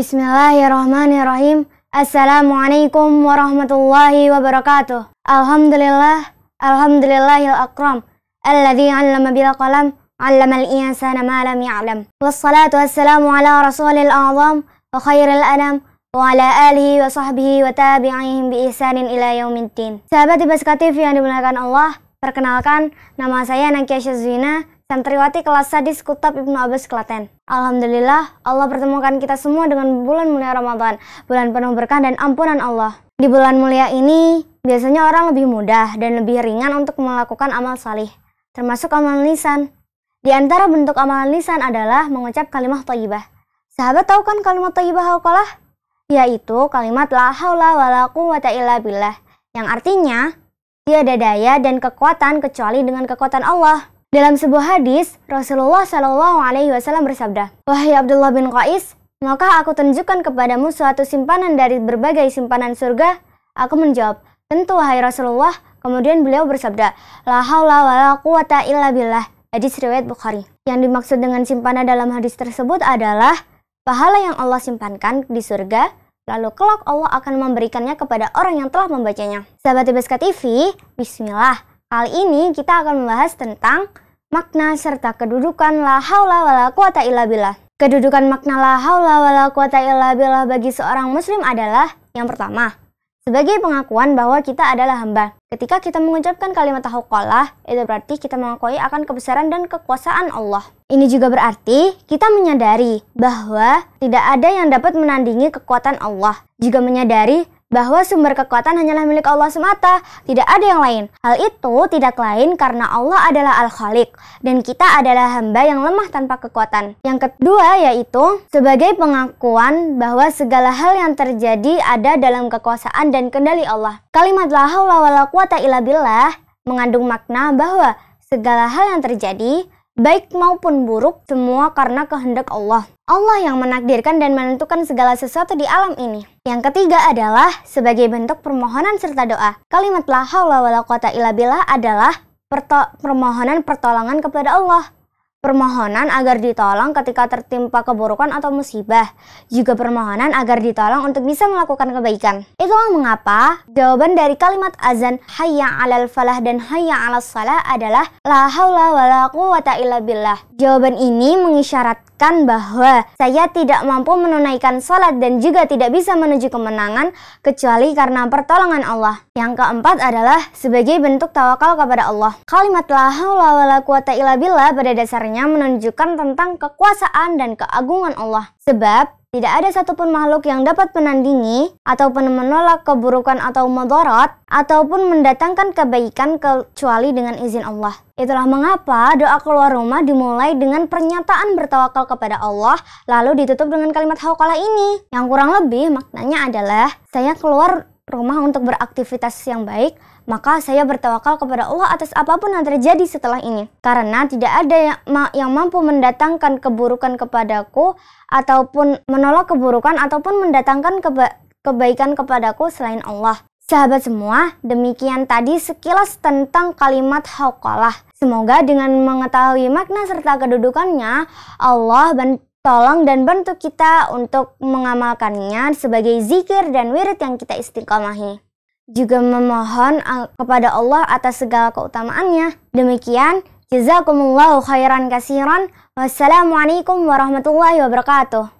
بسم الله الرحمن الرحيم السلام عليكم ورحمة الله وبركاته الحمد لله الحمد لله الأكرم الذي علم بالقلم علم الإنسان ما لم يعلم والصلاة والسلام على رسول الأعظم وخير الأنام وعلى آله وصحبه وتابعيهم بإحسان إلى يوم الدين Sahabat Ibas Katif yang perkenalkan nama saya Nakia Syazwina Santriwati kelas sadis Kutab Ibnu Abbas Klaten. Alhamdulillah, Allah pertemukan kita semua dengan bulan mulia Ramadan, bulan penuh berkah dan ampunan Allah. Di bulan mulia ini, biasanya orang lebih mudah dan lebih ringan untuk melakukan amal salih, termasuk amal lisan. Di antara bentuk amal lisan adalah mengucap kalimat thayyibah. Sahabat tahu kan kalimat thayyibah haukalah? Yaitu kalimat la haula wala quwata illa billah, yang artinya tiada daya dan kekuatan kecuali dengan kekuatan Allah. Dalam sebuah hadis, Rasulullah Shallallahu Alaihi Wasallam bersabda, "Wahai Abdullah bin Qais, maka aku tunjukkan kepadamu suatu simpanan dari berbagai simpanan surga." Aku menjawab, "Tentu, wahai Rasulullah." Kemudian beliau bersabda, "La haula wa la quwata illa billah." Hadis riwayat Bukhari. Yang dimaksud dengan simpanan dalam hadis tersebut adalah pahala yang Allah simpankan di surga lalu kelak Allah akan memberikannya kepada orang yang telah membacanya. Sahabat Ibaska TV, bismillah. Kali ini kita akan membahas tentang makna serta kedudukan la haula wala quwata illa billah. Kedudukan makna la haula wala quwata illa billah bagi seorang muslim adalah yang pertama, sebagai pengakuan bahwa kita adalah hamba. Ketika kita mengucapkan kalimat tahukolah, itu berarti kita mengakui akan kebesaran dan kekuasaan Allah. Ini juga berarti kita menyadari bahwa tidak ada yang dapat menandingi kekuatan Allah. Juga menyadari bahwa sumber kekuatan hanyalah milik Allah semata, tidak ada yang lain. Hal itu tidak lain karena Allah adalah Al-Khaliq dan kita adalah hamba yang lemah tanpa kekuatan. Yang kedua yaitu sebagai pengakuan bahwa segala hal yang terjadi ada dalam kekuasaan dan kendali Allah. Kalimat la haula wala quwata illa billah mengandung makna bahwa segala hal yang terjadi baik maupun buruk, semua karena kehendak Allah. Allah yang menakdirkan dan menentukan segala sesuatu di alam ini. Yang ketiga adalah sebagai bentuk permohonan serta doa. Kalimat la haula wala quwata illa billah adalah permohonan pertolongan kepada Allah permohonan agar ditolong ketika tertimpa keburukan atau musibah, juga permohonan agar ditolong untuk bisa melakukan kebaikan. Itulah mengapa jawaban dari kalimat azan hayya 'alal falah dan hayya 'alas salah adalah la haula la quwata illa billah. Jawaban ini mengisyaratkan bahwa saya tidak mampu menunaikan salat dan juga tidak bisa menuju kemenangan kecuali karena pertolongan Allah. Yang keempat adalah sebagai bentuk tawakal kepada Allah. Kalimat la haula wala quwata illa billah pada dasarnya menunjukkan tentang kekuasaan dan keagungan Allah. Sebab tidak ada satupun makhluk yang dapat menandingi ataupun menolak keburukan atau mendorot ataupun mendatangkan kebaikan kecuali dengan izin Allah. Itulah mengapa doa keluar rumah dimulai dengan pernyataan bertawakal kepada Allah lalu ditutup dengan kalimat haukalah ini. Yang kurang lebih maknanya adalah saya keluar rumah untuk beraktivitas yang baik, maka saya bertawakal kepada Allah atas apapun yang terjadi setelah ini. Karena tidak ada yang, mampu mendatangkan keburukan kepadaku ataupun menolak keburukan ataupun mendatangkan keba kebaikan kepadaku selain Allah. Sahabat semua, demikian tadi sekilas tentang kalimat haqalah. Semoga dengan mengetahui makna serta kedudukannya, Allah Tolong dan bantu kita untuk mengamalkannya sebagai zikir dan wirid yang kita istiqomahi. Juga memohon kepada Allah atas segala keutamaannya. Demikian, jazakumullahu khairan kasiran. Wassalamualaikum warahmatullahi wabarakatuh.